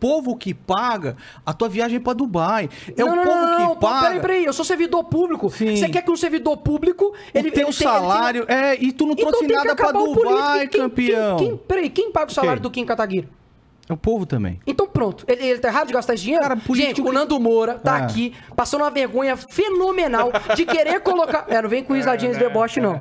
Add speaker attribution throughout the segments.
Speaker 1: povo que paga a tua viagem para Dubai. É não, o povo não, que não, paga. Peraí, peraí, eu sou servidor
Speaker 2: público. Sim. Você quer que um servidor público. Ele, tenha um salário. Tem, ele tem... É, e tu não então trouxe nada para Dubai, quem, campeão. Quem, quem, peraí, quem paga o salário do Kim Kataguiri? É o povo também. Então pronto. Ele, ele tá errado de gastar esse dinheiro? Cara, político... Gente, o Nando Moura tá é. aqui, passando uma vergonha fenomenal de querer colocar... É, não vem com risadinhas é, de deboche, não.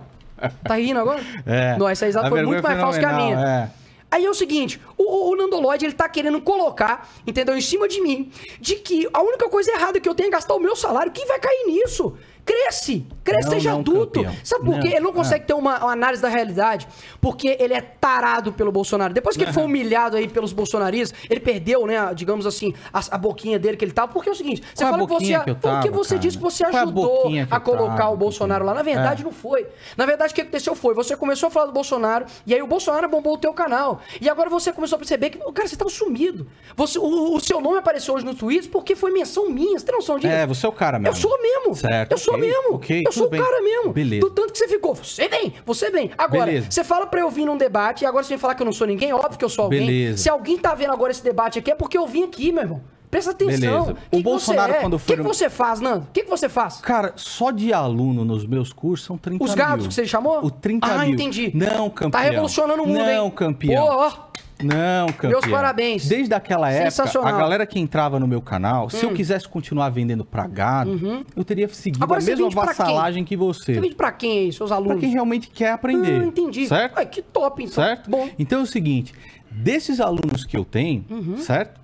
Speaker 2: Tá rindo agora? É. Não, essa risada foi muito mais falsa que a minha. É. Aí é o seguinte, o, o Nando Lloyd, ele tá querendo colocar, entendeu, em cima de mim, de que a única coisa errada que eu tenho é gastar o meu salário. Quem vai cair nisso? Cresce! Cresce, não, seja não, adulto. Campeão. Sabe por quê? Ele não consegue é. ter uma, uma, análise da realidade, porque ele é tarado pelo Bolsonaro. Depois que ele foi humilhado aí pelos bolsonaristas, ele perdeu, né, digamos assim, a, a boquinha dele que ele tava. Porque é o seguinte, você Qual fala que você. Que tava, porque você cara? disse que você Qual ajudou a, a colocar tava, o Bolsonaro lá. Na verdade, é. não foi. Na verdade, o que aconteceu foi: você começou a falar do Bolsonaro, e aí o Bolsonaro bombou o teu canal. E agora você começou a perceber que, cara, você tava sumido. Você, o, o seu nome apareceu hoje no Twitter porque foi menção minha. Você tem noção disso? É, você é o cara mesmo. Eu sou mesmo. Certo. Eu sou mesmo. Okay, eu sou o bem. cara mesmo. Beleza. Do tanto que você ficou. Você vem, você vem. Agora, Beleza. você fala pra eu vir num debate e agora você vem falar que eu não sou ninguém, óbvio que eu sou alguém. Beleza. Se alguém tá vendo agora esse debate aqui, é porque eu vim aqui, meu irmão. Presta atenção. Beleza. Que o que Bolsonaro, é? quando foi. O que, que, você faz, Nando? O que, que, você faz?
Speaker 1: Cara, só de aluno nos meus cursos são 30 Os mil. Os gados que você chamou? O 30 ah, mil. Ah, entendi. Não, campeão. Tá revolucionando o mundo, não, hein? campeão. Pô, ó. Não, campeão. Meus parabéns. Desde aquela época, a galera que entrava no meu canal, hum. se eu hum. quisesse continuar vendendo pra gado, uhum. eu teria seguido Agora, a mesma vassalagem que você. Você vende
Speaker 2: pra quem aí, seus alunos? Pra quem realmente quer aprender. Hum, entendi. Certo?
Speaker 1: Ué, que top, então. Certo? Bom. Então é o seguinte, desses alunos que eu tenho, uhum. certo?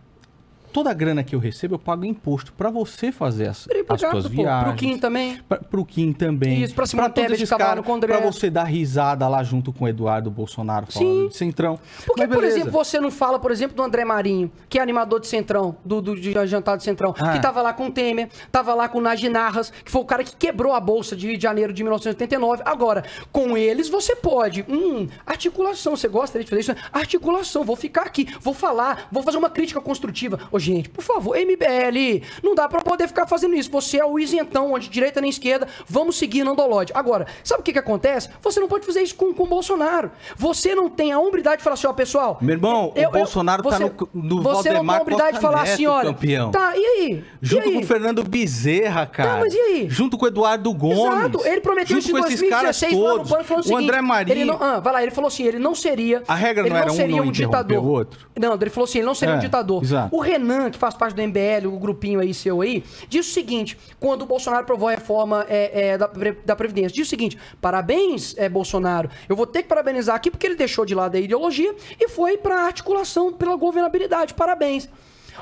Speaker 1: toda a grana que eu recebo, eu pago imposto para você fazer as, as suas pô, viagens. Pro Kim também. Pra, pro Kim também. Isso, pra se pra de cavalo com André. Pra você dar risada lá junto com o Eduardo Bolsonaro falando Sim. de Centrão. Por que, por exemplo,
Speaker 2: você não fala, por exemplo, do André Marinho, que é animador de Centrão, do, do de Jantar de Centrão, ah. que tava lá com o Temer, tava lá com o Naginarras, que foi o cara que quebrou a Bolsa de Rio de Janeiro de 1989. Agora, com eles você pode. Hum, articulação, você gosta de fazer isso? Articulação, vou ficar aqui, vou falar, vou fazer uma crítica construtiva. Hoje gente. Por favor, MBL, não dá para poder ficar fazendo isso. Você é o isentão, onde direita nem esquerda, vamos seguir Nandolode. Agora, sabe o que que acontece? Você não pode fazer isso com, com o Bolsonaro. Você não tem a hombridade de falar assim, ó, pessoal... Meu irmão, eu, o eu, Bolsonaro tá você, tá no, no Você Valdemar não tem a hombridade Costa de falar assim, olha... Campeão. Tá, e aí? Junto e aí? com o
Speaker 1: Fernando Bezerra,
Speaker 2: tá, cara. Tá, mas e aí?
Speaker 1: Junto com o Eduardo Gomes. Exato, ele prometeu isso em 2016, lá no pano, o seguinte... O André Maria... Não,
Speaker 2: ah, vai lá, ele falou assim, ele não seria... A regra não, não era um não ditador. o outro? Não, ele falou assim, ele não seria é, um ditador. Exato. O Renan Renan, que faz parte do MBL, o grupinho aí seu aí, diz o seguinte, quando o Bolsonaro aprovou a reforma é, é, da, da Previdência, diz o seguinte, parabéns, é, Bolsonaro, eu vou ter que parabenizar aqui porque ele deixou de lado a ideologia e foi para a articulação pela governabilidade, parabéns.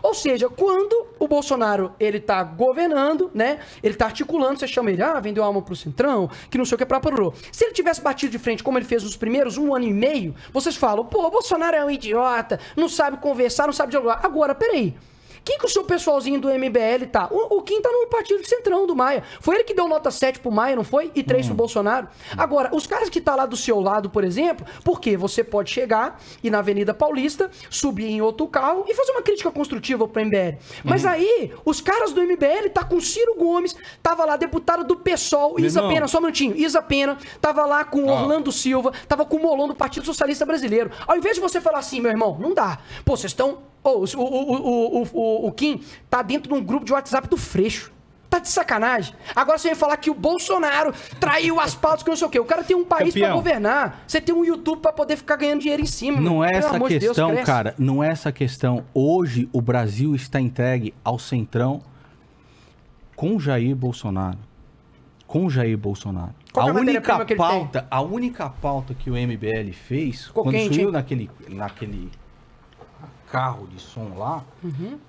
Speaker 2: Ou seja, quando o Bolsonaro ele tá governando, né? Ele tá articulando, você chama ele, ah, vendeu alma pro Centrão, que não sei o que é pra pororô. Se ele tivesse batido de frente, como ele fez nos primeiros um ano e meio, vocês falam, pô, o Bolsonaro é um idiota, não sabe conversar, não sabe dialogar. Agora, peraí. Quem que o seu pessoalzinho do MBL tá? O, o Kim tá no partido de centrão do Maia. Foi ele que deu nota 7 pro Maia, não foi? E 3 pro hum. Bolsonaro. Agora, os caras que tá lá do seu lado, por exemplo, porque você pode chegar e na Avenida Paulista, subir em outro carro e fazer uma crítica construtiva pro MBL. Mas uhum. aí, os caras do MBL tá com Ciro Gomes, tava lá deputado do PSOL, Meu Isa irmão. Pena, só um minutinho, Isa Pena, tava lá com Orlando ah. Silva, tava com o Molon do Partido Socialista Brasileiro. Ao invés de você falar assim, meu irmão, não dá. Pô, vocês estão Oh, o, o, o, o, o Kim tá dentro de um grupo de WhatsApp do Freixo. Tá de sacanagem. Agora você vem falar que o Bolsonaro traiu as pautas que não sei o quê. O cara tem um país para governar. Você tem um YouTube para poder ficar ganhando dinheiro em cima. Não é essa questão, Deus, cara.
Speaker 1: Não é essa questão. Hoje o Brasil está entregue ao centrão com Jair Bolsonaro. Com Jair Bolsonaro. Qual é a é única pauta, a única pauta que o MBL fez quando subiu naquele, naquele carro de som lá. Uhum.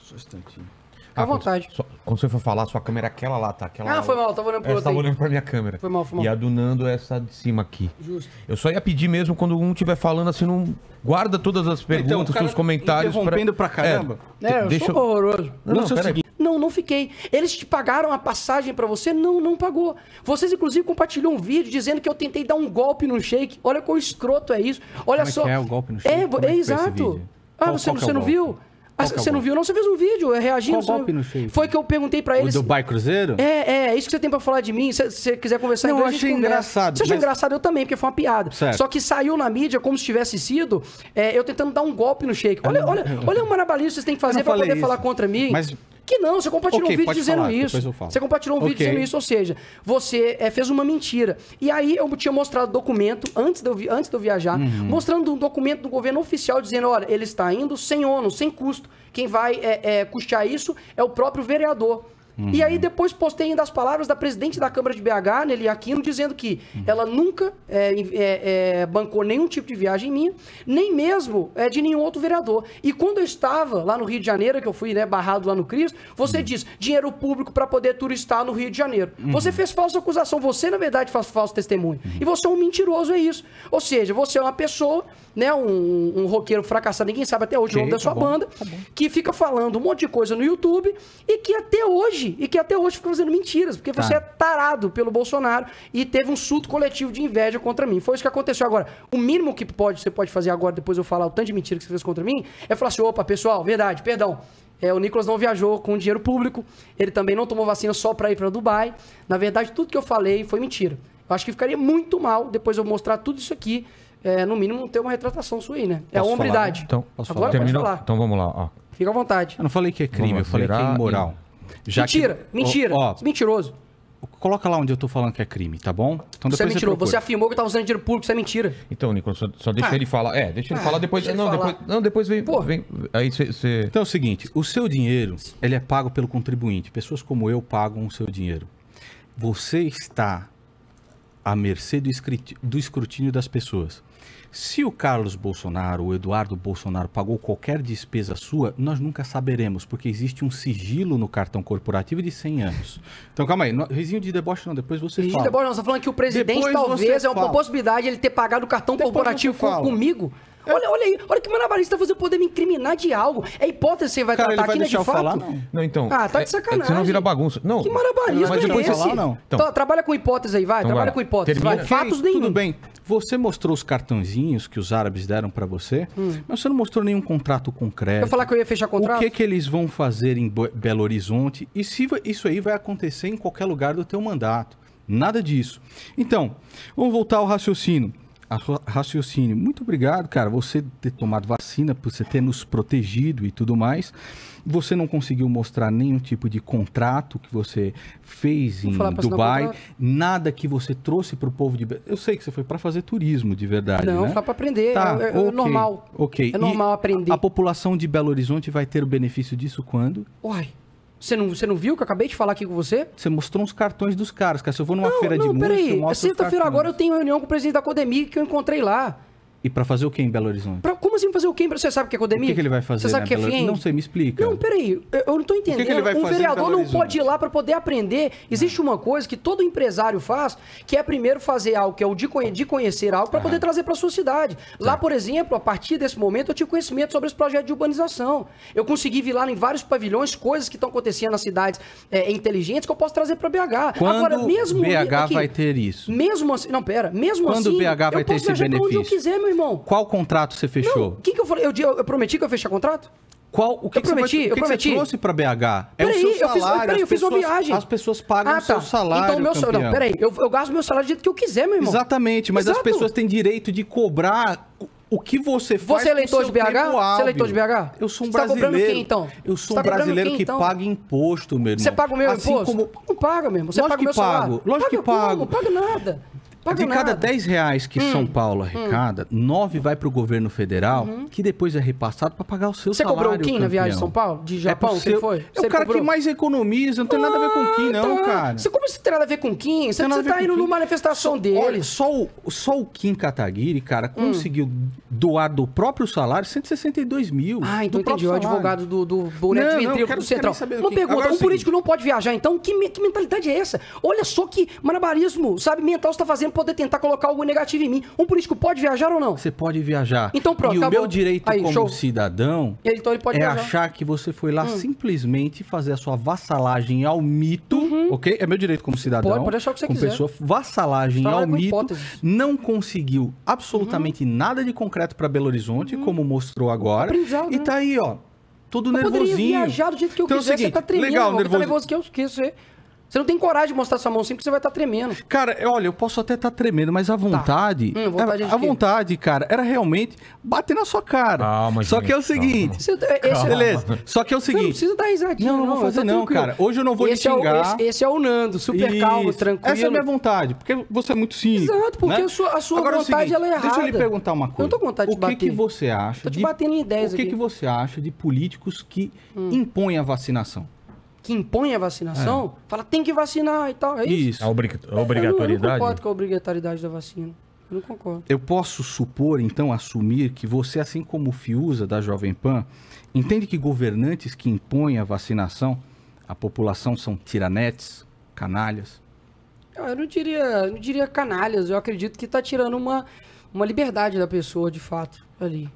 Speaker 1: Só um instantinho. Fica à ah, vontade. Quando, só, quando você for falar, sua câmera é aquela lá, tá? Aquela ah, foi é
Speaker 2: mal, tava olhando pro é, outro. Tava olhando
Speaker 1: pra minha câmera. Foi mal, foi mal. E adunando é essa de cima aqui. Justo. Eu só ia pedir mesmo quando um estiver falando assim, não. Guarda todas as então, perguntas, então, seus comentários. Interrompendo pra, pra caramba. É, é eu deixa... sou
Speaker 2: horroroso. Não, não, não, não, não fiquei. Eles te pagaram a passagem para você? Não, não pagou. Vocês, inclusive, compartilhou um vídeo dizendo que eu tentei dar um golpe no shake. Olha quão escroto é isso. Olha Como só. É, que é o golpe no shake. É, é, é exato. Ah, qual, você, qual é ah, é você não viu? Ah, você não viu, não? Você fez um vídeo é, reagindo. Qual golpe no Foi que eu perguntei pra eles. O Dubai Cruzeiro? É, é, isso que você tem pra falar de mim. Se você quiser conversar não, em eu achei engraçado. Você achou engraçado? Eu também, porque foi uma piada. Certo. Só que saiu na mídia como se tivesse sido é, eu tentando dar um golpe no shake. Olha, olha, olha o marabalismo que vocês têm que fazer pra poder isso. falar contra mim. Mas que não, você compartilhou okay, um vídeo dizendo falar, isso. Você compartilhou um okay. vídeo dizendo isso, ou seja, você é, fez uma mentira. E aí eu tinha mostrado documento, antes de eu, vi, antes de eu viajar, uhum. mostrando um documento do governo oficial dizendo: olha, ele está indo sem ônus, sem custo. Quem vai é, é, custear isso é o próprio vereador. Uhum. E aí depois postei ainda as palavras da presidente da Câmara de BH, Nelly Aquino, dizendo que uhum. ela nunca é, é, é, bancou nenhum tipo de viagem minha, nem mesmo é, de nenhum outro vereador. E quando eu estava lá no Rio de Janeiro, que eu fui né, barrado lá no Cristo, você uhum. diz dinheiro público para poder turistar no Rio de Janeiro. Você fez falsa acusação, você na verdade faz falso testemunho. E você é um mentiroso, é isso. Ou seja, você é uma pessoa, né, um, um roqueiro fracassado, ninguém sabe até hoje o nome da tá sua bom. banda, tá que fica falando um monte de coisa no YouTube e que até hoje hoje e que até hoje ficam dizendo mentiras, porque tá. você é tarado pelo Bolsonaro e teve um surto coletivo de inveja contra mim. Foi isso que aconteceu agora. O mínimo que pode, você pode fazer agora, depois eu falar o tanto de mentira que você fez contra mim, é falar assim: opa, pessoal, verdade, perdão. É, o Nicolas não viajou com dinheiro público, ele também não tomou vacina só para ir para Dubai. Na verdade, tudo que eu falei foi mentira. Eu acho que ficaria muito mal depois eu mostrar tudo isso aqui. É, no mínimo, não ter uma retratação sua aí, né? É posso é a hombridade. Falar? Então, posso Agora falar? falar.
Speaker 1: Então vamos lá. Ó. Fica à vontade. Eu não falei que é crime, eu falei que é imoral. E mentira, que... mentira, ó, ó, mentiroso. Coloca lá onde eu tô falando que é crime, tá bom? Então você é mentiroso. Você, você
Speaker 2: afirmou que estava usando dinheiro público, isso é mentira.
Speaker 1: Então, Nicolas, só, só deixa ah. ele falar. É, deixa ele ah, falar depois. não, falar. depois.
Speaker 2: Não, depois vem. Pô. vem
Speaker 1: aí você. Cê... Então é o seguinte: o seu dinheiro ele é pago pelo contribuinte. Pessoas como eu pagam o seu dinheiro. Você está à mercê do escrutínio das pessoas. Se o Carlos Bolsonaro, o Eduardo Bolsonaro pagou qualquer despesa sua, nós nunca saberemos, porque existe um sigilo no cartão corporativo de 100 anos. Então calma aí, no, risinho de deboche não, depois você fala. De deboche não, você
Speaker 2: falando que o presidente depois talvez é uma fala. possibilidade ele ter pagado o cartão depois
Speaker 1: corporativo comigo.
Speaker 2: Olha, olha aí, olha que maravilha, você o poder me incriminar de algo. É hipótese que você vai Cara, tratar ele vai aqui, né, deixar né, de eu falar? fato. Não.
Speaker 1: não, então. Ah, tá de sacanagem. É, é você não vira bagunça. Não. Que maravilha, mas é depois é esse? falar, não. Então, então,
Speaker 2: trabalha com hipótese aí, vai. Então, trabalha vai. com hipótese. Termina. Vai. Fatos nenhum.
Speaker 1: Tudo bem. Você mostrou os cartãozinhos que os árabes deram para você, hum. mas você não mostrou nenhum contrato concreto. Eu falar
Speaker 2: que eu ia fechar contrato? O que
Speaker 1: que eles vão fazer em Belo Horizonte e se isso aí vai acontecer em qualquer lugar do teu mandato. Nada disso. Então, vamos voltar ao raciocínio raciocínio. Muito obrigado, cara, você ter tomado vacina, você ter nos protegido e tudo mais. Você não conseguiu mostrar nenhum tipo de contrato que você fez em Dubai, nada que você trouxe para o povo de. Eu sei que você foi para fazer turismo de verdade. Não, né? foi para aprender. Tá, é, é normal. Ok. É normal e aprender. A população de Belo Horizonte vai ter o benefício disso quando?
Speaker 2: Uai. Você não, você não viu que eu acabei de falar aqui com você? Você mostrou uns
Speaker 1: cartões dos caras, cara. Se eu vou numa não, feira não, de música, peraí. eu mostro Sexta-feira
Speaker 2: agora eu tenho reunião com o presidente da Codemig que eu encontrei lá.
Speaker 1: E para fazer o que em Belo Horizonte?
Speaker 2: Pra, como assim fazer o que? Você sabe o que é academia? O que, é que ele vai fazer? Você sabe o que é Belo... Não sei, me explica. Não, peraí, eu, não tô entendendo. Que é que ele vai um fazer vereador não pode ir lá para poder aprender. Existe uma coisa que todo empresário faz, que é primeiro fazer algo, que é o de, conhe de conhecer algo para poder trazer para sua cidade. Lá, tá. por exemplo, a partir desse momento eu tive conhecimento sobre esse projeto de urbanização. Eu consegui vir lá em vários pavilhões coisas que estão acontecendo nas cidades é, inteligentes que eu posso trazer para BH. Quando Agora, mesmo BH aqui, vai ter isso. Mesmo assim, não, pera, mesmo Quando assim, BH vai eu ter posso esse benefício? onde eu quiser,
Speaker 1: meu irmão. Qual contrato você fechou? O
Speaker 2: que, que eu falei? Eu, eu, eu prometi que eu fechar contrato? Qual, o que, eu prometi, eu que prometi. Você trouxe para
Speaker 1: BH? É peraí, o seu salário. Eu fiz, peraí, eu fiz uma viagem. As
Speaker 2: pessoas pagam ah, tá. o seu tá. Então, salário. Então, meu salário. Não, peraí, eu, eu gasto meu salário do jeito que eu quiser, meu irmão. Exatamente, mas Exato. as pessoas
Speaker 1: têm direito de cobrar o que você faz. Você é, é eleitor de BH? Você é eleitor de BH? Eu sou um você brasileiro. Tá cobrando quem, então? Eu sou tá um tá brasileiro quem, então? que paga imposto, meu irmão. Você paga o meu assim imposto? Como...
Speaker 2: Não paga, meu irmão. Você Lógico paga o meu pago. salário. Lógico paga que pago. Não paga nada. Pago de cada 10
Speaker 1: reais que hum. São Paulo arrecada, hum. 9 vai para o governo federal, uhum. que depois é repassado para pagar o seu você salário. Você comprou o Kim campeão. na viagem de São Paulo?
Speaker 2: De é Japão, é você foi? É o cara que mais economiza, não tem ah, nada a ver com o Kim, não, tá. cara. Você, como isso tem nada a ver com o Kim? Você, não tá indo numa
Speaker 1: manifestação só, dele. Olha, só o, só o Kim Kataguiri, cara, hum. conseguiu doar do próprio salário 162 mil. Ah, então entendi. O advogado do, do
Speaker 2: Boné de Ventrilo do Central. Uma pergunta, é um político não pode viajar, então que mentalidade é essa? Olha só que marabarismo, sabe, mental você está fazendo poder tentar colocar algo negativo em mim. Um político pode viajar ou não? Você pode
Speaker 1: viajar. Então pronto, E acabou. o meu direito Aí, como show. cidadão
Speaker 2: ele, então, ele é viajar. achar que
Speaker 1: você foi lá hum. simplesmente fazer a sua vassalagem ao mito, uhum. ok? É meu direito como cidadão. Pode, pode achar o que você como quiser. pessoa, vassalagem Estará ao mito, hipóteses. não conseguiu absolutamente uhum. nada de concreto para Belo Horizonte, uhum. como mostrou agora. Né? E tá aí, ó todo eu nervosinho. Poderia viajar do jeito que eu então, é quiser, você tá tremendo, legal, nervoso... tá nervoso
Speaker 2: que eu esquecer. É. Você não tem coragem de mostrar sua mão assim porque você vai estar tá tremendo.
Speaker 1: Cara, é, olha, eu posso até estar tá tremendo, mas a tá. vontade. Tá.
Speaker 2: Hum, vontade a, a vontade,
Speaker 1: cara, era realmente bater na sua cara. Calma, Só gente, que é o seguinte. Você, tá, esse, é beleza. Só que é o seguinte. Não, não precisa dar risadinha. Não, não, não vou tá fazer, não, tranquilo. cara. Hoje eu não vou esse xingar. É o, esse, esse, é o Nando, super Isso. calmo, tranquilo. Essa é a minha vontade, porque você é muito cínico. Exato, porque né? a sua, a sua Agora, é vontade seguinte, ela é errada. Deixa eu lhe perguntar uma coisa. Eu não tô com vontade de o que bater. O que você acha? Tô te de, batendo em ideias. O que, que você acha de políticos que hum. impõem a vacinação?
Speaker 2: que impõe a vacinação, é. fala tem que vacinar e tal. É isso. isso. A, obrig...
Speaker 1: obrigatoriedade. É, eu não, concordo
Speaker 2: com a obrigatoriedade da vacina. Eu não concordo.
Speaker 1: Eu posso supor, então, assumir que você, assim como o Fiuza da Jovem Pan, entende que governantes que impõem a vacinação à população são tiranetes, canalhas?
Speaker 2: Ah, eu não diria, não diria canalhas. Eu acredito que está tirando uma, uma liberdade da pessoa, de fato, ali.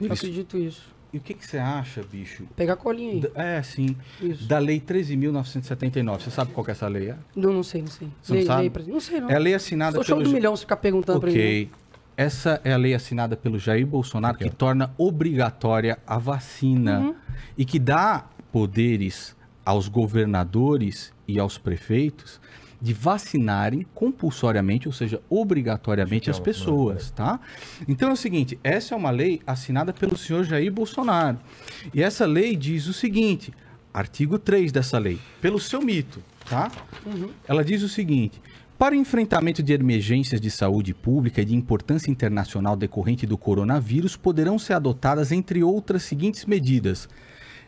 Speaker 2: Eu isso. acredito isso.
Speaker 1: E o que, que você acha, bicho?
Speaker 2: Pegar a colinha aí. Da,
Speaker 1: é, sim. Isso. Da Lei 13.979. Você sabe qual que é essa lei? É?
Speaker 2: Não, não sei, não sei. Você lei, não sabe? Lei pra... Não sei, não. É a lei assinada Sou pelo... show do milhão se ficar perguntando okay. pra mim.
Speaker 1: Ok. Essa é a lei assinada pelo Jair Bolsonaro okay. que torna obrigatória a vacina uhum. e que dá poderes aos governadores e aos prefeitos de vacinarem compulsoriamente, ou seja, obrigatoriamente as então, pessoas, tá? Então é o seguinte, essa é uma lei assinada pelo senhor Jair Bolsonaro. E essa lei diz o seguinte, artigo 3 dessa lei, pelo seu mito, tá? Uhum. Ela diz o seguinte: para o enfrentamento de emergências de saúde pública e de importância internacional decorrente do coronavírus, poderão ser adotadas, entre outras, seguintes medidas: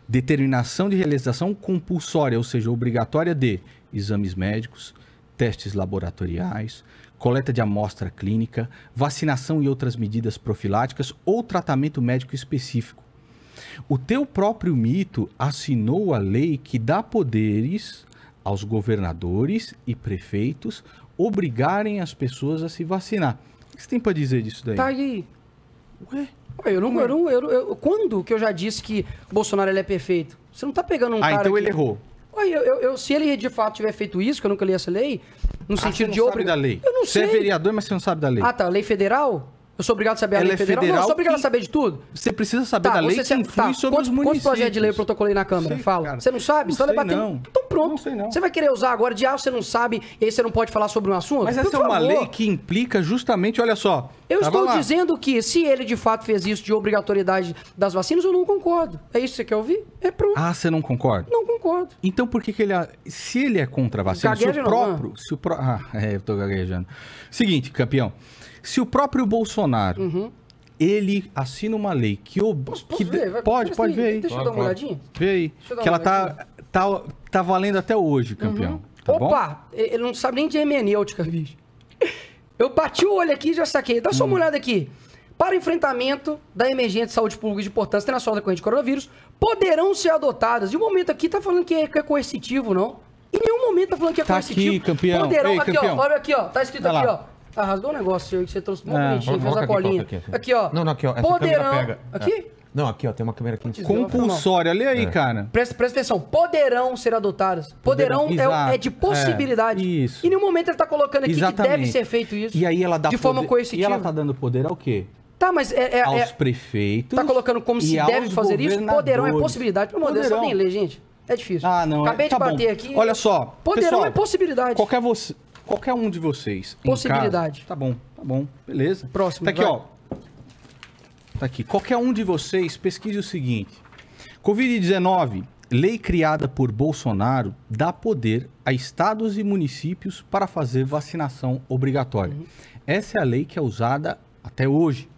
Speaker 1: determinação de realização compulsória, ou seja, obrigatória de exames médicos, testes laboratoriais, coleta de amostra clínica, vacinação e outras medidas profiláticas ou tratamento médico específico. O teu próprio mito assinou a lei que dá poderes aos governadores e prefeitos obrigarem as pessoas a se vacinar. O que você tem para dizer disso daí? Tá
Speaker 2: aí. Ué? Eu não, eu não, eu, eu, quando que eu já disse que Bolsonaro ele é perfeito? Você não tá pegando um ah, cara. Ah, então que... ele errou eu, eu, eu, se ele de fato tiver feito isso, que eu nunca li essa lei, no ah, sentido de obrigar. da lei. Eu não você é sei. é
Speaker 1: vereador, mas você não sabe da lei. Ah,
Speaker 2: tá. Lei federal? Eu sou obrigado a saber Ela a lei é federal? federal? Não, eu sou obrigado a saber de tudo. Você precisa saber tá, da lei você que influi tá, sobre quantos, os municípios. Quantos projetos de lei eu protocolei na Câmara? Sei, Fala. Cara. Você não sabe? Não então, sei, não. então pronto. Não sei, não. Você vai querer usar agora de ah, você não sabe e aí você não pode falar sobre um assunto? Mas essa é uma lei
Speaker 1: que implica justamente, olha só, eu Tava estou lá.
Speaker 2: dizendo que se ele de fato fez isso de obrigatoriedade das vacinas, eu não concordo. É isso que você quer ouvir? É
Speaker 1: pronto. Ah, você não concorda? Não concordo. Então por que, que ele. Se ele é contra a vacina, se o próprio. Né? Se o pro... Ah, é, eu tô gaguejando. Seguinte, campeão. Se o próprio Bolsonaro. Uhum. Ele assina uma lei que. Ob... que... Ver? Vai, pode, pode ver aí. Deixa pode, eu dar uma olhadinha. Vê aí. Que ela tá, tá, tá valendo até hoje, campeão. Uhum. Tá Opa! Bom?
Speaker 2: Ele não sabe nem de hermenêutica, é bicho. Eu bati o olho aqui e já saquei. Dá só uma hum. olhada aqui. Para enfrentamento da emergência de saúde pública de importância internacional corrente do coronavírus, poderão ser adotadas. E o um momento aqui tá falando que é, que é coercitivo, não. Em nenhum momento tá falando que é tá coercitivo. Aqui, campeão. Poderão. Ei, aqui, campeão. ó. Olha aqui, ó. Tá escrito aqui, ó. Arrasou o um negócio que você trouxe. Muito bonitinho, é, fez a colinha. Aqui, assim. aqui, ó. Não, não, aqui, ó. Essa poderão. É. Aqui?
Speaker 1: Não, aqui, ó, tem uma câmera aqui. Compulsória, lê aí, é. cara.
Speaker 2: Presta, presta atenção. Poderão ser adotadas. Poderão, Poderão é, é, de possibilidade. É, isso. E no momento ele tá colocando aqui Exatamente. que deve ser feito isso. E aí ela dá De forma poder... coercitiva. E ela tá
Speaker 1: dando poder ao quê?
Speaker 2: Tá, mas é. é aos é- prefeitos. Tá colocando como se deve fazer isso? Poderão é possibilidade. Meu Deus, eu nem ler, gente. É difícil. Ah, não. É- Acabei de tá bater bom. aqui. Olha só. Poderão pessoal, é possibilidade. Qualquer
Speaker 1: você. Qualquer um de vocês. Possibilidade. Casa, tá bom, tá bom. Beleza. Próximo. Tá aqui, vai. ó. Tá aqui. Qualquer um de vocês pesquise o seguinte: Covid-19, lei criada por Bolsonaro, dá poder a estados e municípios para fazer vacinação obrigatória. Uhum. Essa é a lei que é usada até hoje.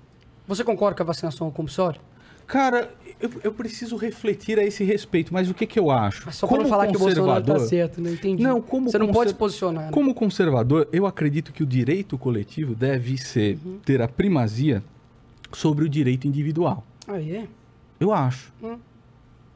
Speaker 1: Você concorda com a vacinação compulsória? Cara, eu, eu, preciso refletir a esse respeito, mas o que, que eu acho? Mas só como falar que o Bolsonaro tá certo,
Speaker 2: não né? entendi. Não, como Você não pode se posicionar. Né?
Speaker 1: Como conservador, eu acredito que o direito coletivo deve ser uhum. ter a primazia sobre o direito individual. Aí ah, é? Eu acho. Hum.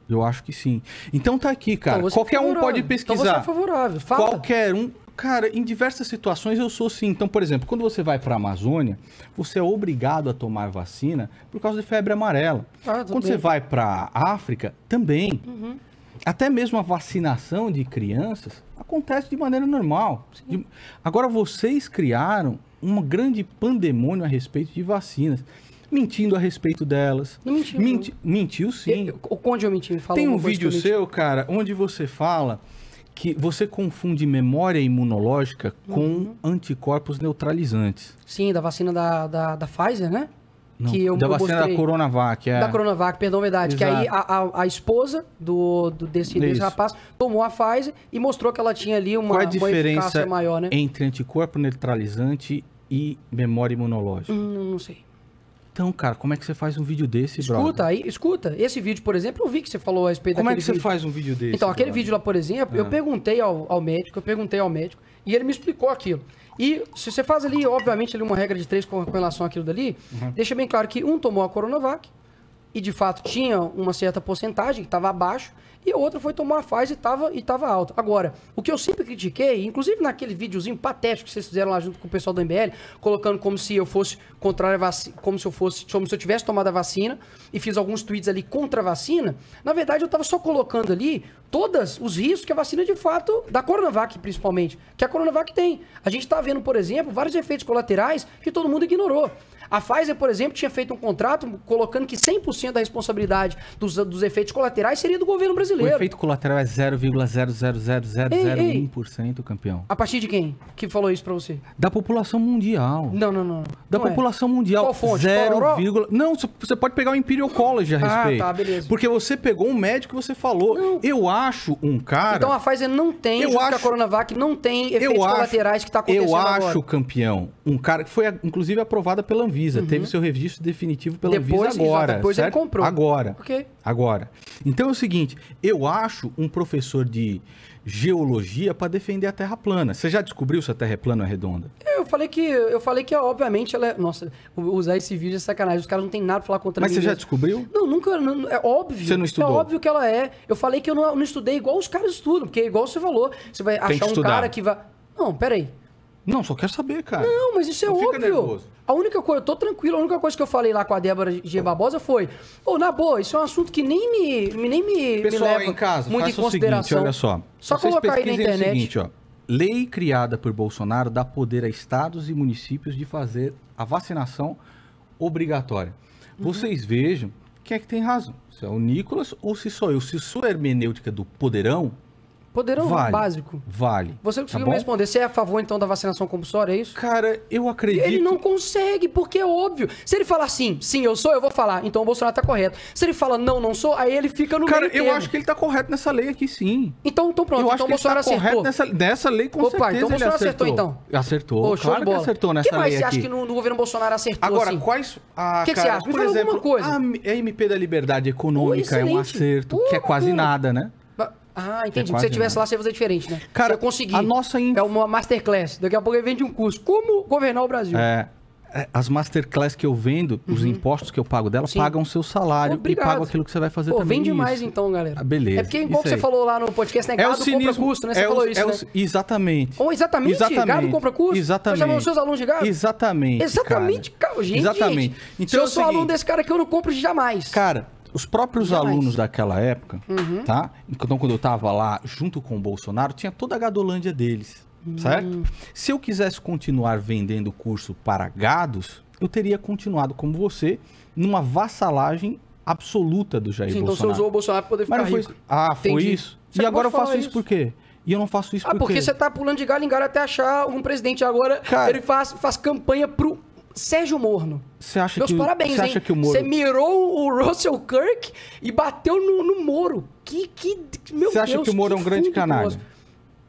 Speaker 1: Eu acho que sim. Então tá aqui, cara. Então é Qualquer um pode pesquisar. Então você é
Speaker 2: favorável. Fala. Qualquer
Speaker 1: um. Cara, em diversas situações eu sou sim. Então, por exemplo, quando você vai para a Amazônia, você é obrigado a tomar vacina por causa de febre amarela. Ah, quando bem. você vai para África, também. Uhum. Até mesmo a vacinação de crianças acontece de maneira normal. Agora, vocês criaram um grande pandemônio a respeito de vacinas mentindo a respeito delas. Não mentiu. Menti, mentiu sim.
Speaker 2: Eu, onde eu é menti? falou. Tem um vídeo seu,
Speaker 1: cara, onde você fala que você confunde memória imunológica uhum. com anticorpos neutralizantes.
Speaker 2: Sim, da vacina da, da, da Pfizer, né? Não, que eu, da vacina da Coronavac,
Speaker 1: é. Da Coronavac,
Speaker 2: perdão, é verdade. Exato. Que aí a, a, a, esposa do, do desse, desse, rapaz tomou a Pfizer e mostrou que ela tinha ali uma, Qual a diferença maior, né?
Speaker 1: Entre anticorpo neutralizante e memória imunológica?
Speaker 2: Hum, não sei.
Speaker 1: Então, cara, como é que você faz um vídeo desse, escuta, Escuta,
Speaker 2: aí, escuta. Esse vídeo, por exemplo, eu vi que você falou a respeito Como é que você vídeo. faz um vídeo desse? Então, aquele brother? vídeo lá, por exemplo, é. eu ah. perguntei ao, ao, médico, eu perguntei ao médico, e ele me explicou aquilo. E se você faz ali, obviamente, ali uma regra de três com, com relação àquilo dali, uhum. deixa bem claro que um tomou a Coronavac, e de fato tinha uma certa porcentagem que estava abaixo, e a outra foi tomar a fase e tava, e tava alta. Agora, o que eu sempre critiquei, inclusive naquele videozinho patético que vocês fizeram lá junto com o pessoal da MBL, colocando como se eu fosse contrário a vacina, como se eu fosse, como se eu tivesse tomado a vacina e fiz alguns tweets ali contra a vacina, na verdade eu tava só colocando ali todos os riscos que a vacina de fato, da Coronavac principalmente, que a Coronavac tem. A gente tá vendo, por exemplo, vários efeitos colaterais que todo mundo ignorou. A Pfizer, por exemplo, tinha feito um contrato colocando que 100% da responsabilidade dos, dos efeitos colaterais seria do governo brasileiro. O efeito
Speaker 1: colateral é 0,00001%, campeão.
Speaker 2: A partir de quem que falou isso para você?
Speaker 1: Da população mundial.
Speaker 2: Não, não, não. Da população mundial. Qual fonte? 0,
Speaker 1: vírgula... Não, você pode pegar o Imperial College a respeito. Ah, tá, beleza. Porque você pegou um médico e você falou, não. eu acho um cara... Então
Speaker 2: a Pfizer não tem, eu acho... a Coronavac não tem efeitos eu colaterais acho... que tá acontecendo Eu acho, agora.
Speaker 1: campeão, um cara que foi, inclusive, aprovada pela Uhum. Teve seu registro definitivo pela depois, Anvisa agora. Depois certo? ele comprou. Agora. Agora. Então é o seguinte, eu acho um professor de geologia para defender a Terra plana. Você já descobriu se a Terra é plana ou é redonda?
Speaker 2: É, eu falei que eu falei que obviamente ela é, nossa, usar esse vídeo é sacanagem. Os caras não tem nada pra falar contra Mas mim. Mas você já descobriu? Não, nunca, não, é óbvio. Você não é estudou? É óbvio que ela é. Eu falei que eu não, não estudei igual os caras estudam, porque é igual você falou, você vai tem achar um cara que vai Não, peraí. aí. Não, só quero saber, cara. Não, mas isso é não óbvio. Fica A única coisa, eu tô tranquilo, a única coisa que eu falei lá com a Débora G. Barbosa foi: Ô, oh, na boa, isso é um assunto que nem me, nem me, Pessoal, me leva em casa, muito faça em consideração. O seguinte, olha só. Só Vocês colocar aí na internet. O seguinte,
Speaker 1: ó. Lei criada por Bolsonaro dá poder a estados e municípios de fazer a vacinação obrigatória. Uhum. Vocês vejam quem é que tem razão. Se é o Nicolas ou se sou eu. Se sou hermenêutica do poderão,
Speaker 2: Poderão vale, básico.
Speaker 1: Vale. Você conseguiu tá me
Speaker 2: responder. Você é a favor, então, da vacinação compulsória, é isso? Cara, eu acredito. Ele não consegue, porque é óbvio. Se ele falar sim, sim, eu sou, eu vou falar. Então o Bolsonaro tá correto. Se ele fala não, não sou, aí ele fica no Cara, eu termo. acho que ele tá correto nessa lei aqui, sim. Então, então pronto, eu então que o Bolsonaro ele tá acertou. correto
Speaker 1: nessa, nessa lei com Opa, certeza. então o Bolsonaro acertou. acertou, então. Acertou. Pô, claro que acertou nessa lei. O que mais você aqui? acha que
Speaker 2: no, no, governo Bolsonaro acertou? Agora, assim? quais. O que, que, você acha? Me por exemplo, coisa.
Speaker 1: A MP da Liberdade Econômica oh, é um acerto, que é quase nada, né?
Speaker 2: Ah, entendi. É se você estivesse lá, você ia fazer diferente, né? Cara, se eu consegui. A nossa inf... É uma masterclass. Daqui a pouco ele vende um curso. Como governar o Brasil? É.
Speaker 1: é as masterclass que eu vendo, uhum. os impostos que eu pago dela, Sim. pagam o seu salário Obrigado. e pagam aquilo que você vai fazer Pô, também. Vende mais então,
Speaker 2: galera. Ah, beleza. É porque igual que você falou lá no podcast, né? Gado é o cinismo, compra custo, né? Você é o, falou isso, é o, né?
Speaker 1: Exatamente. Ou oh, exatamente, exatamente. Gado compra custo? Exatamente. Você chamou os seus alunos de gado? Exatamente, Exatamente, cara. Gente, exatamente. Então, se eu é sou seguinte, aluno desse cara que eu não compro jamais. Cara, os próprios Jamais. alunos daquela época,
Speaker 2: uhum. tá?
Speaker 1: Então, quando eu estava lá junto com o Bolsonaro, tinha toda a gadolândia deles, uhum. certo? Se eu quisesse continuar vendendo curso para gados, eu teria continuado como você, numa vassalagem absoluta do Jair Sim, Bolsonaro. Então você usou o
Speaker 2: Bolsonaro para poder ficar Mas foi... rico. Ah, foi isso? Você e agora eu faço isso, isso por
Speaker 1: quê? E eu não faço isso ah, porque... porque você
Speaker 2: tá pulando de galho em galho até achar um presidente agora. Cara, ele faz, faz campanha pro Sérgio Morno. Você acha Meus que, parabéns, acha hein? Moro... Você mirou o Russell Kirk e bateu no, no Moro. Que, que, meu Você acha que o Moro é um grande canalha?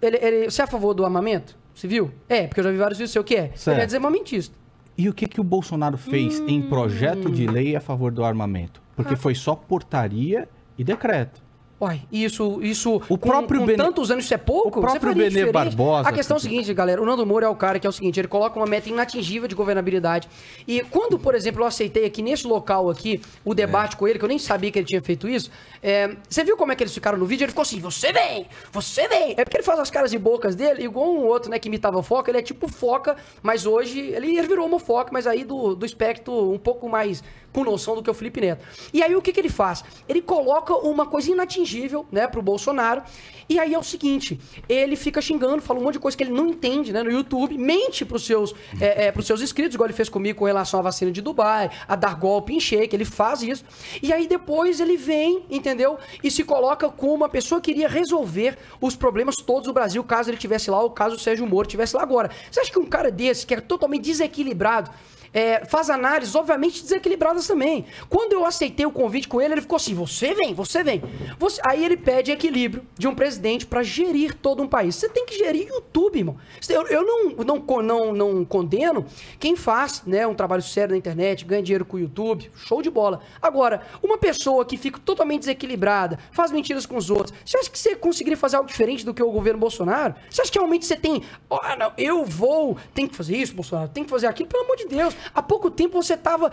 Speaker 2: Ele, ele, você é a favor do armamento civil? É, porque eu já vi vários vídeos, Você o que é. Certo. Ele é desarmamentista.
Speaker 1: E o que, que o Bolsonaro fez hum... em projeto de hum. lei a favor do armamento? Porque ah. foi só portaria e decreto. Uai,
Speaker 2: isso, isso o próprio com Bene... tantos anos isso é pouco? O próprio Bene Barbosa. A questão é a tipo- seguinte, galera, o Nando Moura é o cara que é o seguinte, ele coloca uma meta inatingível de governabilidade. E quando, por exemplo, eu aceitei aqui nesse local aqui o é. debate é. com ele, que eu nem sabia que ele tinha feito isso, é, você viu como é que eles ficaram no vídeo? Ele ficou assim, você vem, você vem. É porque ele faz as caras e bocas dele, igual um outro, né, que imitava foca, ele é tipo foca, mas hoje ele virou uma foca, mas aí do, do espectro um pouco mais com noção do que o Felipe Neto. E aí o que, que ele faz? Ele coloca uma coisa inatingível inatingível, né, pro Bolsonaro. E aí é o seguinte, ele fica xingando, fala um monte de coisa que ele não entende, né, no YouTube, mente pros seus, é, é, pros seus inscritos, igual ele fez comigo com relação à vacina de Dubai, a dar golpe em shake, ele faz isso. E aí depois ele vem, entendeu? E se coloca como uma pessoa que iria resolver os problemas todos do Brasil, caso ele tivesse lá, ou caso o Sérgio Moro tivesse lá agora. Você acha que um cara desse, que é totalmente desequilibrado, é, faz análises, obviamente, desequilibradas também. Quando eu aceitei o convite com ele, ele ficou assim: você vem, você vem. Você... Aí ele pede equilíbrio de um presidente para gerir todo um país. Você tem que gerir YouTube, irmão. Eu, eu não, não, não, não condeno quem faz né, um trabalho sério na internet, ganha dinheiro com o YouTube, show de bola. Agora, uma pessoa que fica totalmente desequilibrada, faz mentiras com os outros, você acha que você conseguiria fazer algo diferente do que o governo Bolsonaro? Você acha que realmente você tem. Oh, não, eu vou, tem que fazer isso, Bolsonaro, tem que fazer aquilo? Pelo amor de Deus. Há pouco tempo você estava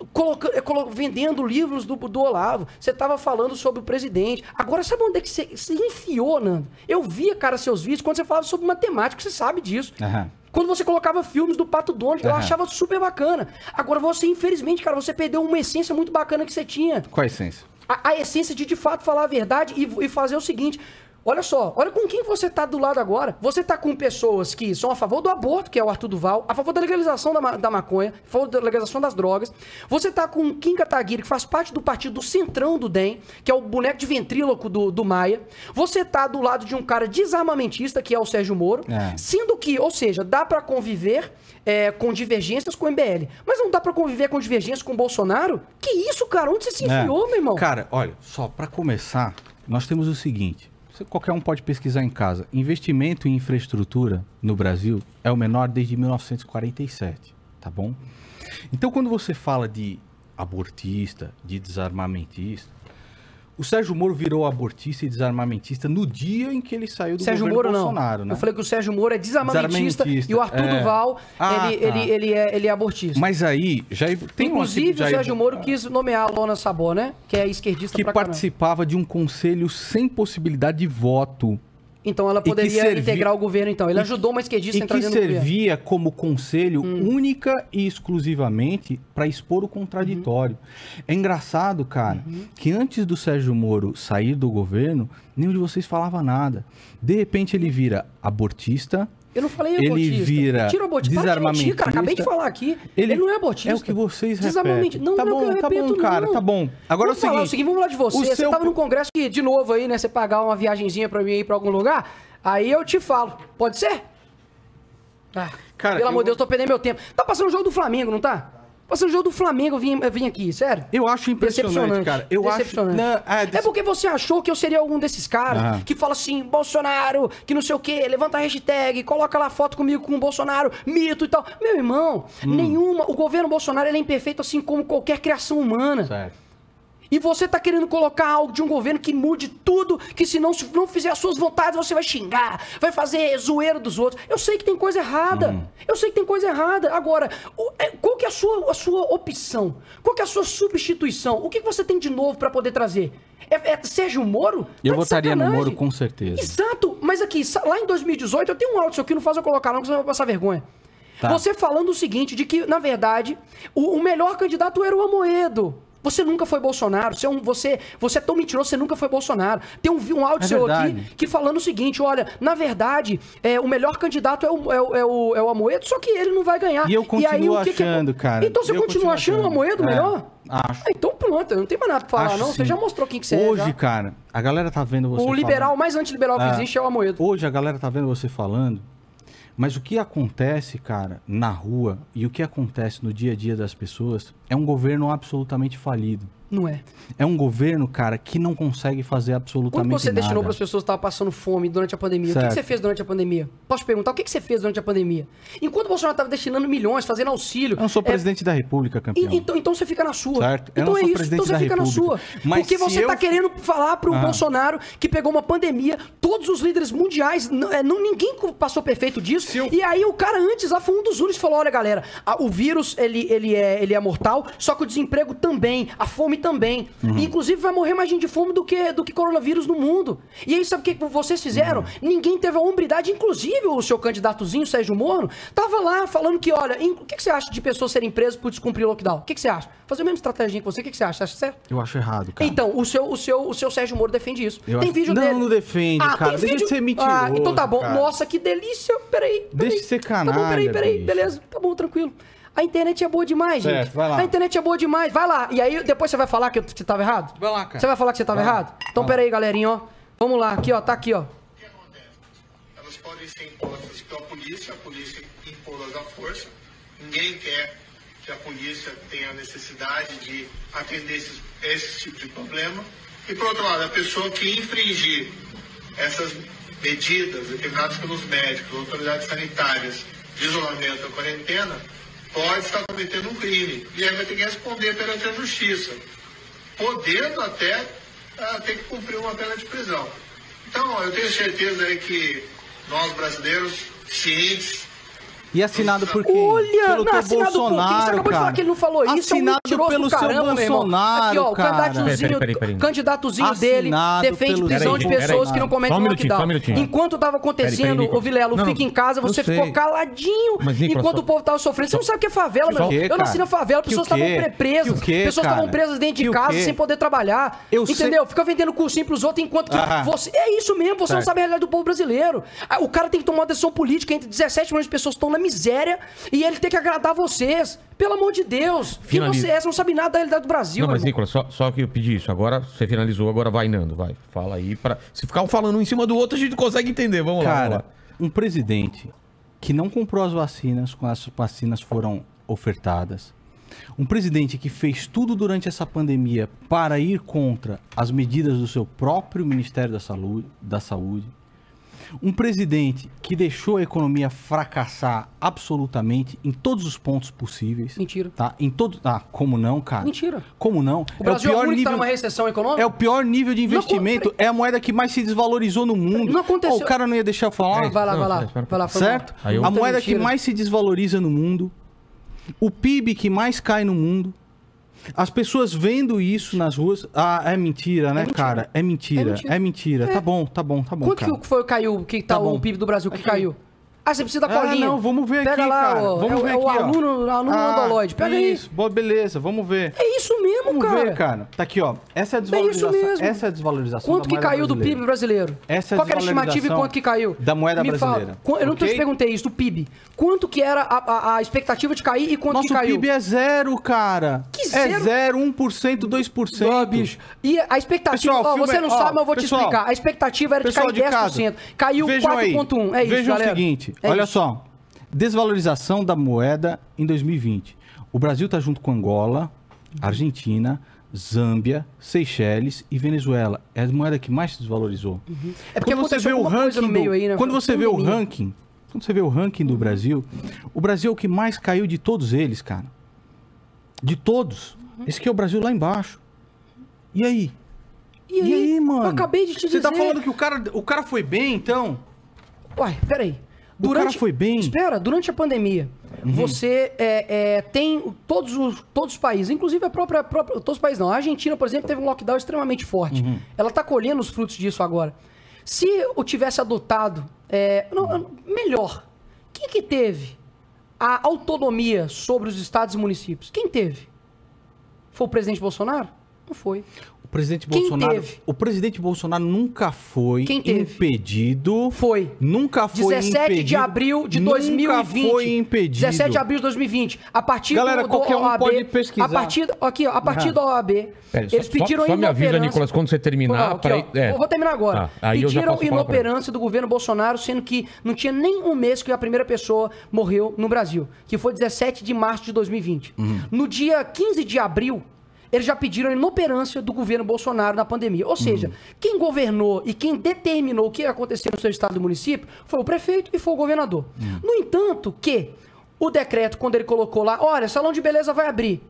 Speaker 2: eh, vendendo livros do, do Olavo. Você estava falando sobre o presidente. Agora, sabe onde é que você, se enfiou, Nando? Eu via, cara, seus vídeos quando você falava sobre matemática, você sabe disso. Uhum. Quando você colocava filmes do Pato Donald, uhum. eu achava super bacana. Agora, você, infelizmente, cara, você perdeu uma essência muito bacana que você tinha. Qual a essência? A, a essência de, de fato, falar a verdade e, e fazer o seguinte Olha só, olha com quem você tá do lado agora. Você tá com pessoas que são a favor do aborto, que é o Arthur Duval, a favor da legalização da, ma da maconha, a favor da legalização das drogas. Você tá com o Kim Kataguiri, que faz parte do partido do Centrão do DEM, que é o boneco de ventríloco do, do Maia. Você tá do lado de um cara desarmamentista, que é o Sérgio Moro. É. Sendo que, ou seja, dá para conviver é, com divergências com o MBL. Mas não dá para conviver com divergências com o Bolsonaro? Que isso, cara? Onde você se é. enfiou, é.
Speaker 1: meu irmão? Cara, olha, só para começar, nós temos o seguinte qualquer um pode pesquisar em casa. Investimento em infraestrutura no Brasil é o menor desde 1947, tá bom? Então, quando você fala de abortista, de desarmamentista, o Sérgio Moro virou abortista e desarmamentista no dia em que ele saiu do Sérgio governo Moro, Bolsonaro, não. né? Eu falei
Speaker 2: que o Sérgio Moro é desarmamentista, e o Arthur é. Duval, ah, ele, tá. ele, ele, é, ele é abortista. Mas
Speaker 1: aí, já tem Inclusive, um... o Sérgio
Speaker 2: Moro quis nomear a Lona Sabó, né? Que é esquerdista Que participava
Speaker 1: de um conselho sem possibilidade de voto
Speaker 2: então ela poderia integrar o governo, então. Ele e ajudou uma esquerdista a entrar no governo. E que
Speaker 1: servia como conselho hum. única e exclusivamente para expor o contraditório. Uhum. É engraçado, cara, uhum. que antes do Sérgio Moro sair do governo, nenhum de vocês falava nada. De repente ele vira abortista,
Speaker 2: eu não falei ele abortista. vira Tira o abortista. Desarmamentista. De mentir, cara. Acabei de falar aqui. Ele, ele não é botista. É o que vocês repetem. Não, tá não bom, é Tá bom, cara. Não. Tá bom. Agora vamos é o seguinte. Falar o seguinte. Vamos falar de você. Você seu... tava no congresso que, de novo aí, né? Você pagar uma viagenzinha pra mim ir pra algum lugar. Aí eu te falo. Pode ser? Ah, cara, pelo eu... amor de Deus, tô perdendo meu tempo. Tá passando o jogo do Flamengo, não tá? Passou o jogo do Flamengo, eu vim, vim aqui, sério. Eu acho impressionante, cara. Eu acho. é, é, porque você achou que eu seria algum desses caras ah. que fala assim, Bolsonaro, que não sei o quê, levanta a hashtag, coloca lá foto comigo com o Bolsonaro, mito e tal. Meu irmão, hum. nenhuma. O governo Bolsonaro é imperfeito assim como qualquer criação humana. Certo. E você tá querendo colocar algo de um governo que mude tudo, que se não, se não fizer as suas vontades, você vai xingar, vai fazer zoeira dos outros. Eu sei que tem coisa errada. Hum. Eu sei que tem coisa errada. Agora, é, qual que é a sua, a sua opção? Qual que é a sua substituição? O que, que você tem de novo para poder trazer? É, é Sérgio Moro? Tá eu votaria no Moro
Speaker 1: com certeza.
Speaker 2: Exato, mas aqui, lá em 2018, eu tenho um áudio seu que não faz eu colocar, não, que você vai passar vergonha. Tá. Você falando o seguinte, de que, na verdade, o, o melhor candidato era o Amoedo. Você nunca foi Bolsonaro. Você é, um, você, você é tão mentiroso, você nunca foi Bolsonaro. Tem um, um áudio é seu verdade. aqui que falando o seguinte: olha, na verdade, é, o melhor candidato é o, é, o, é, o, é o Amoedo, só que ele não vai ganhar. E eu continuo e aí, o que achando, que é... cara. Então você eu continua achando, o Amoedo é, melhor? Acho. Ah, então pronto, não tem mais nada pra falar, acho não. Sim. Você já mostrou quem que você Hoje, é. Hoje,
Speaker 1: cara, a galera tá vendo você. O liberal falando.
Speaker 2: mais antiliberal que é. existe
Speaker 1: é o Amoedo. Hoje a galera tá vendo você falando mas o que acontece, cara, na rua e o que acontece no dia a dia das pessoas é um governo absolutamente falido. Não é. É um governo, cara, que não consegue fazer absolutamente nada. Quando você destinou para as
Speaker 2: pessoas que estavam passando fome durante a pandemia, certo. o que, que, você fez durante a pandemia? Posso perguntar, o que, que você fez durante a pandemia? Enquanto o Bolsonaro estava destinando milhões, fazendo auxílio... Eu não sou é... presidente da República, campeão. E, então, então você fica na sua. Certo. Eu então é isso, então você fica República. na sua. Mas Porque você está eu... querendo falar para o ah. Bolsonaro que pegou uma pandemia, todos os líderes mundiais, não, é, não ninguém passou perfeito disso. Eu... E aí o cara antes lá foi um dos únicos falou, olha galera, a, o vírus ele, ele, é, ele é mortal, só que o desemprego também, a fome também. Uhum. Inclusive, vai morrer mais gente de fome do que, do que coronavírus no mundo. E aí, sabe o que vocês fizeram? Uhum. Ninguém teve a hombridade, inclusive o seu candidatozinho, Sérgio Moro, tava lá falando que, olha, o que, que você acha de pessoas serem presas por descumprir o lockdown? O que, que você acha? Fazer a mesma estratégia que você, o que, que você acha? Você acha certo?
Speaker 1: Eu acho errado, cara.
Speaker 2: Então, o seu, o seu, o seu Sérgio Moro defende isso. Eu tem acho... vídeo não, dele. Não, não defende, ah, cara. Deixa vídeo... de ser mentiroso. Ah, então tá bom. Cara. Nossa, que delícia. Peraí. peraí. Deixa de ser canalha. Tá bom, peraí, peraí. Bicho. Beleza. Tá bom, tranquilo. A internet é boa demais, gente. vai lá. A internet é boa demais, vai lá. E aí depois você vai falar que você tava errado? Vai lá, cara. Você vai falar que você tava vai errado? Então pera aí, galerinha, ó. Vamos lá, aqui, ó, tá aqui, ó.
Speaker 1: Elas podem ser impostas pela polícia, a polícia impô-las à força. Ninguém quer que a polícia tenha a necessidade de atender esses, esse tipo de problema. E por outro lado, a pessoa que infringir essas medidas determinadas pelos médicos, autoridades sanitárias, de isolamento ou quarentena, pode estar cometendo um crime. E aí vai ter que responder perante a justiça, podendo até uh, ter que cumprir uma pena de prisão. Então, eu tenho certeza aí que nós brasileiros, cientes e assinado por quem? Olha, pelo não, assinado Bolsonaro, por quem? Você acabou cara. de falar que ele não falou isso. Assinado é um pelo caramba, seu Bolsonaro, Aqui, ó, o candidatozinho,
Speaker 2: candidatozinho dele defende prisão de pessoas que não cometem um lockdown. Um enquanto tava acontecendo, o Vilelo, fica em casa, você ficou caladinho enquanto o povo tava sofrendo. Você não sabe o que é favela, meu irmão. Eu nasci na favela, pessoas estavam presas. Pessoas estavam presas dentro de casa sem poder trabalhar. Entendeu? Fica vendendo cursinho pros outros enquanto que você... É isso mesmo, você não sabe a realidade do povo brasileiro. Ah, o cara tem que tomar uma decisão política entre 17 milhões de pessoas que estão na miséria e ele tem que agradar vocês. Pelo amor de Deus. Finaliza. Quem você é? Você não sabe nada da realidade do Brasil, Não, mas irmão.
Speaker 1: Nicolas, só, só que eu pedi isso. Agora você finalizou, agora vai, Nando. Vai, fala aí. Pra... Se ficar um falando um em cima do outro, a gente consegue entender. Vamos Cara, lá. Cara, um presidente que não comprou as vacinas quando as vacinas foram ofertadas, um presidente que fez tudo durante essa pandemia para ir contra as medidas do seu próprio Ministério da Saúde, da Saúde um presidente que deixou a economia fracassar absolutamente em todos os pontos possíveis. Mentira. Tá? Em todo, ah, como não, cara?
Speaker 2: Mentira. Como não?
Speaker 1: O é Brasil é o pior é o nível, que tá numa recessão econômica? É o pior nível de investimento, não, é a moeda que mais se desvalorizou no mundo. Não aconteceu. Oh, o cara não ia deixar eu falar. Vai lá, vai lá. Vai lá certo? Eu... A moeda mentira. que mais se desvaloriza no mundo. O PIB que mais cai no mundo. As pessoas vendo isso nas ruas. Ah, é mentira, né, é mentira. cara? É mentira. É mentira. É mentira. Tá é. bom, tá bom, tá bom. Quanto cara.
Speaker 2: que foi caiu? Que tá, tá o PIB do Brasil que Aqui. caiu? Ah, você precisa da ah, colinha. Ah, não, vamos ver Pega aqui, lá, cara. Ó, vamos é, ver é aqui, o aluno, ó. aluno ah, Pega isso.
Speaker 1: Aí. Boa, beleza, vamos ver.
Speaker 2: É isso mesmo, vamos cara. Vamos ver,
Speaker 1: cara. Tá aqui, ó. Essa é a desvalorização. É isso mesmo. Essa é a desvalorização Quanto que caiu brasileira. do PIB
Speaker 2: brasileiro? Essa é a Qual era a estimativa e quanto que caiu? Da moeda Me brasileira. Fala. Eu não okay? te perguntei é isso, do PIB. Quanto que era a, a, a expectativa de cair e quanto Nosso que caiu? Nosso PIB é
Speaker 1: zero, cara terceiro. É 0,1%, 2%. Não, bicho.
Speaker 2: E a expectativa, pessoal, ó, você não é, sabe, mas eu vou pessoal, te explicar. A expectativa era de cair de 10%. Casa, caiu 4,1%. É isso, Vejam veja o seguinte, é olha isso. só.
Speaker 1: Desvalorização da moeda em 2020. O Brasil está junto com Angola, Argentina, Zâmbia, Seychelles e Venezuela. É a moeda que mais se desvalorizou.
Speaker 2: Uhum. É porque quando você vê o ranking do, meio aí, né? Quando você vê o ranking,
Speaker 1: quando você vê o ranking do uhum. Brasil, o Brasil é o que mais caiu de todos eles, cara de todos. Uhum. Esse aqui é o Brasil lá embaixo. E aí? E aí, e aí mano? Eu acabei de te Você tá dizer. Você tá falando que o cara, o cara foi bem, então?
Speaker 2: Uai, peraí. Durante, o cara foi bem. Espera, durante a pandemia, uhum. você é, é, tem todos os, todos os países, inclusive a própria, a própria, Todos os países não. A Argentina, por exemplo, teve um lockdown extremamente forte. Uhum. Ela tá colhendo os frutos disso agora. Se eu tivesse adotado. É, não, uhum. melhor. O que teve? a autonomia sobre os estados e municípios, quem teve? Foi o presidente Bolsonaro? Não foi
Speaker 1: presidente Quem Bolsonaro. Teve?
Speaker 2: O presidente Bolsonaro nunca
Speaker 1: foi Quem impedido. Foi. Nunca foi 17 impedido. 17 de abril de 2020. Nunca foi impedido. 17 de abril de
Speaker 2: 2020. A partir Galera, do, do OAB, um pode pesquisar. A partir, aqui, ó, a partir ah. da OAB, Pera, eles só, pediram só, só me avisa, Nicolas,
Speaker 1: quando você terminar. Ó, aqui, ó, é. Vou terminar agora. Tá, pediram inoperância
Speaker 2: do governo Bolsonaro, sendo que não tinha nem um mês que a primeira pessoa morreu no Brasil, que foi 17 de março de 2020. Uhum. No dia 15 de abril, eles já pediram a inoperância do governo Bolsonaro na pandemia. Ou seja, quem governou e quem determinou o que ia acontecer no seu estado e município foi o prefeito e foi o governador. No entanto, que o decreto, quando ele colocou lá, olha, salão de beleza vai abrir.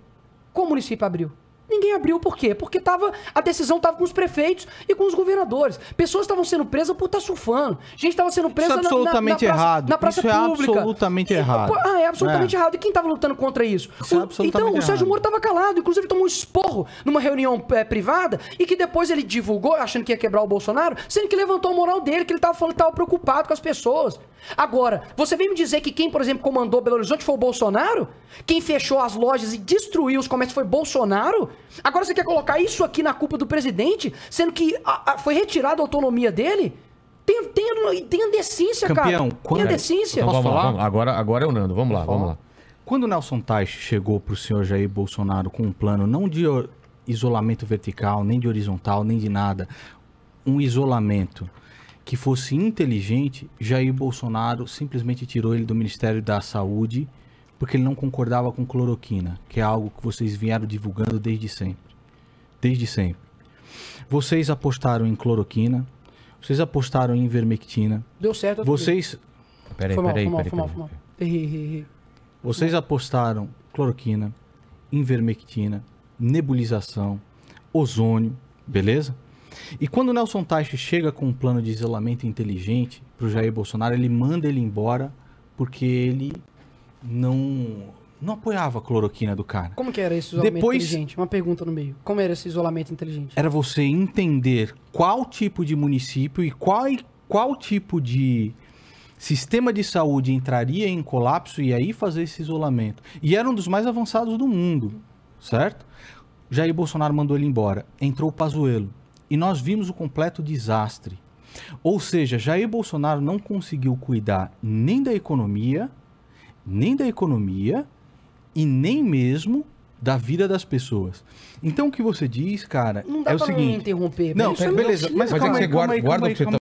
Speaker 2: Qual município abriu? Ninguém abriu por quê? Porque tava, a decisão estava com os prefeitos e com os governadores. Pessoas estavam sendo presas por estar tá surfando. Gente estava sendo presa isso é absolutamente na, na, na praça, errado. na praça isso é pública. É
Speaker 1: absolutamente e, errado. Ah, é absolutamente é.
Speaker 2: errado. E quem estava lutando contra isso? isso é o, é absolutamente então, errado. o Sérgio Moro estava calado. Inclusive, tomou um esporro numa reunião é, privada e que depois ele divulgou, achando que ia quebrar o Bolsonaro, sendo que levantou a moral dele, que ele estava falando que estava preocupado com as pessoas. Agora, você vem me dizer que quem, por exemplo, comandou Belo Horizonte foi o Bolsonaro? Quem fechou as lojas e destruiu os comércios foi Bolsonaro? Agora você quer colocar isso aqui na culpa do presidente, sendo que a, a, foi retirada a autonomia dele? Tem, tem, tem a decência, Campeão, cara. Campeão, quando... Tem é? a decência. Então, vamos, vamos lá,
Speaker 1: agora, agora é o Nando, vamos lá, vamos, vamos lá. Quando o Nelson Tais chegou para o senhor Jair Bolsonaro com um plano não de isolamento vertical, nem de horizontal, nem de nada, um isolamento que fosse inteligente, Jair Bolsonaro simplesmente tirou ele do Ministério da Saúde porque ele não concordava com cloroquina, que é algo que vocês vieram divulgando desde sempre. Desde sempre. Vocês apostaram em cloroquina, vocês apostaram em ivermectina. Deu certo. Vocês...
Speaker 2: Peraí, peraí, peraí.
Speaker 1: Vocês apostaram cloroquina, invermectina, nebulização, ozônio, beleza? E quando o Nelson Teich chega com um plano de isolamento inteligente para o Jair Bolsonaro, ele manda ele embora porque ele não não apoiava a cloroquina do cara.
Speaker 2: Como que era esse isolamento Depois, inteligente? Uma pergunta no meio. Como era esse isolamento inteligente?
Speaker 1: Era você entender qual tipo de município e qual, qual tipo de sistema de saúde entraria em colapso e aí fazer esse isolamento. E era um dos mais avançados do mundo, certo? Jair Bolsonaro mandou ele embora. Entrou o Pazuello e nós vimos o completo desastre. Ou seja, Jair Bolsonaro não conseguiu cuidar nem da economia, nem da economia e nem mesmo da vida das pessoas. Então o que você diz, cara, não dá é o interromper, não, beleza, mas, mas calma, é que você guarda, calma, guarda tá calma,